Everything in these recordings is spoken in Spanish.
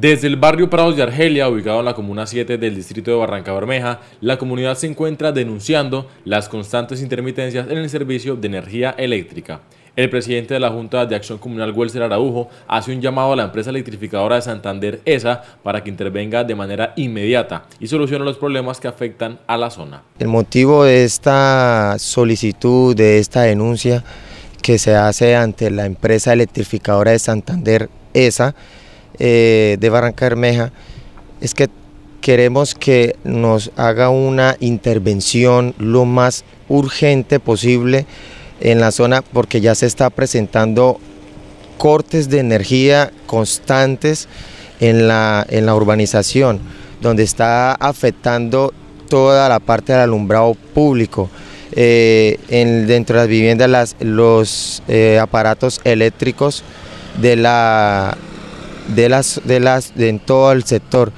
Desde el barrio Prados de Argelia, ubicado en la comuna 7 del distrito de Barranca Bermeja, la comunidad se encuentra denunciando las constantes intermitencias en el servicio de energía eléctrica. El presidente de la Junta de Acción Comunal, Welser Araujo, hace un llamado a la empresa electrificadora de Santander, ESA, para que intervenga de manera inmediata y solucione los problemas que afectan a la zona. El motivo de esta solicitud, de esta denuncia que se hace ante la empresa electrificadora de Santander, ESA, eh, de Barranca Bermeja es que queremos que nos haga una intervención lo más urgente posible en la zona porque ya se está presentando cortes de energía constantes en la, en la urbanización, donde está afectando toda la parte del alumbrado público. Eh, dentro de las viviendas los eh, aparatos eléctricos de la de las, de las, en todo el sector.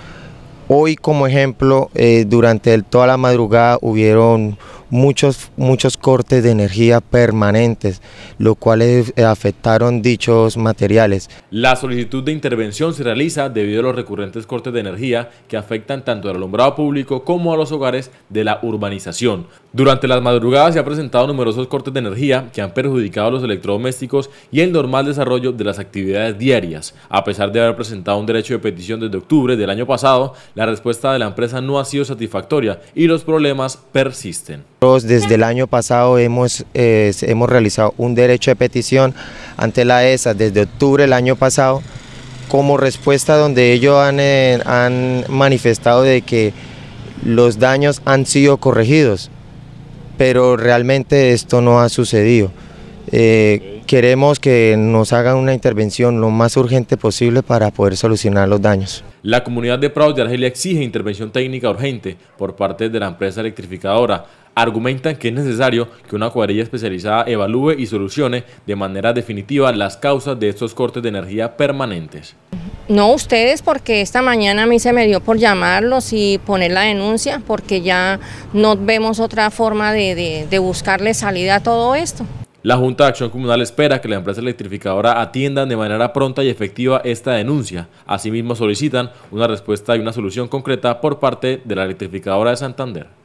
Hoy, como ejemplo, eh, durante toda la madrugada hubieron muchos, muchos cortes de energía permanentes, lo cuales eh, afectaron dichos materiales. La solicitud de intervención se realiza debido a los recurrentes cortes de energía que afectan tanto al alumbrado público como a los hogares de la urbanización, durante las madrugadas se han presentado numerosos cortes de energía que han perjudicado los electrodomésticos y el normal desarrollo de las actividades diarias. A pesar de haber presentado un derecho de petición desde octubre del año pasado, la respuesta de la empresa no ha sido satisfactoria y los problemas persisten. Desde el año pasado hemos, eh, hemos realizado un derecho de petición ante la ESA desde octubre del año pasado como respuesta donde ellos han, eh, han manifestado de que los daños han sido corregidos pero realmente esto no ha sucedido. Eh, Queremos que nos hagan una intervención lo más urgente posible para poder solucionar los daños. La comunidad de Prados de Argelia exige intervención técnica urgente por parte de la empresa electrificadora. Argumentan que es necesario que una cuadrilla especializada evalúe y solucione de manera definitiva las causas de estos cortes de energía permanentes. No ustedes, porque esta mañana a mí se me dio por llamarlos y poner la denuncia, porque ya no vemos otra forma de buscarle salida a todo esto. La Junta de Acción Comunal espera que la empresa electrificadora atienda de manera pronta y efectiva esta denuncia. Asimismo, solicitan una respuesta y una solución concreta por parte de la electrificadora de Santander.